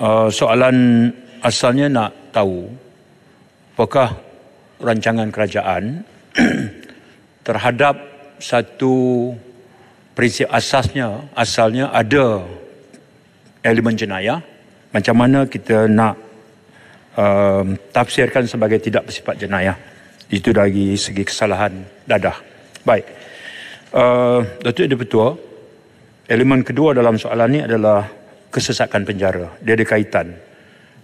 Uh, soalan asalnya nak tahu apakah rancangan kerajaan terhadap satu prinsip asasnya asalnya ada elemen jenayah macam mana kita nak um, tafsirkan sebagai tidak bersifat jenayah itu dari segi kesalahan dadah baik uh, Datuk Dipertua elemen kedua dalam soalan ini adalah kesesakan penjara. Dia ada kaitan.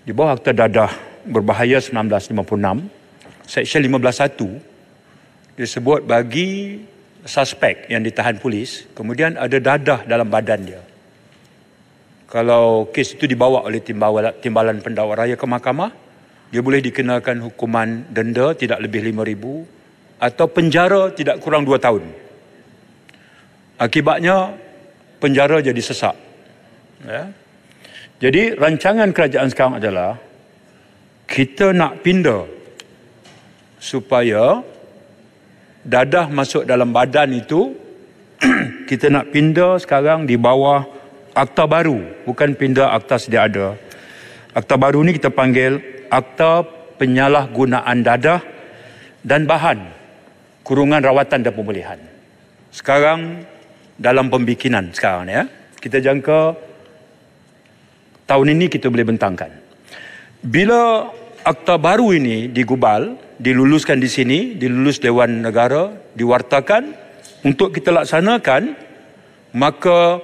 Di bawah Akta Dadah Berbahaya 1956, Seksyen 15.1, dia sebut bagi suspek yang ditahan polis, kemudian ada dadah dalam badan dia. Kalau kes itu dibawa oleh timbalan, timbalan pendakwa raya ke mahkamah, dia boleh dikenakan hukuman denda tidak lebih RM5,000 atau penjara tidak kurang 2 tahun. Akibatnya, penjara jadi sesak Ya. Jadi rancangan kerajaan sekarang adalah kita nak pindah supaya dadah masuk dalam badan itu kita nak pindah sekarang di bawah akta baru bukan pindah akta sedia ada akta baru ni kita panggil akta penyalahgunaan dadah dan bahan kurungan rawatan dan pemulihan sekarang dalam pembikinan sekarang ya kita jangka tahun ini kita boleh bentangkan. Bila akta baru ini digubal, diluluskan di sini, dilulus Dewan Negara, diwartakan untuk kita laksanakan, maka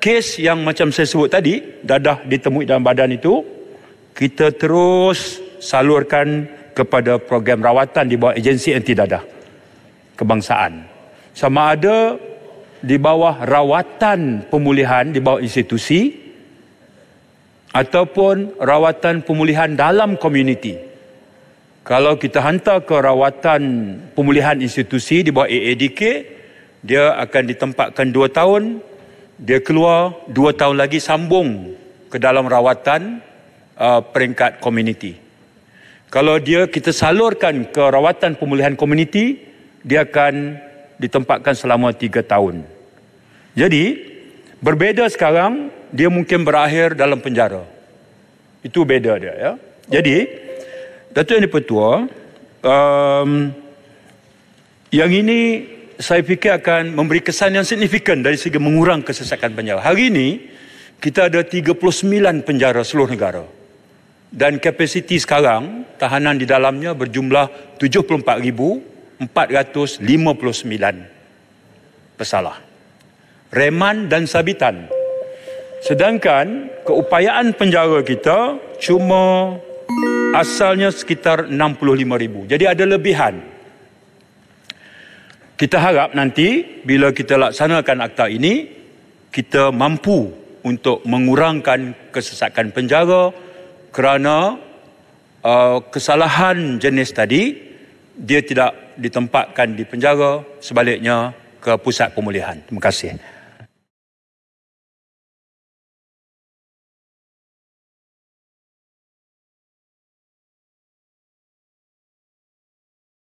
kes yang macam saya sebut tadi, dadah ditemui dalam badan itu, kita terus salurkan kepada program rawatan di bawah agensi anti dadah kebangsaan. Sama ada di bawah rawatan pemulihan di bawah institusi ataupun rawatan pemulihan dalam komuniti. Kalau kita hantar ke rawatan pemulihan institusi di bawah AADK, dia akan ditempatkan dua tahun, dia keluar dua tahun lagi sambung ke dalam rawatan uh, peringkat komuniti. Kalau dia kita salurkan ke rawatan pemulihan komuniti, dia akan ditempatkan selama tiga tahun. Jadi, berbeza sekarang dia mungkin berakhir dalam penjara. Itu beda dia ya. Jadi, Datuk Yang Dipertua, um, yang ini saya fikir akan memberi kesan yang signifikan dari segi mengurang kesesakan penjara. Hari ini, kita ada 39 penjara seluruh negara. Dan kapasiti sekarang, tahanan di dalamnya berjumlah 74,459 pesalah. Reman dan Sabitan, Sedangkan keupayaan penjara kita cuma asalnya sekitar ribu. Jadi ada lebihan. Kita harap nanti bila kita laksanakan akta ini, kita mampu untuk mengurangkan kesesakan penjara kerana uh, kesalahan jenis tadi dia tidak ditempatkan di penjara sebaliknya ke pusat pemulihan. Terima kasih.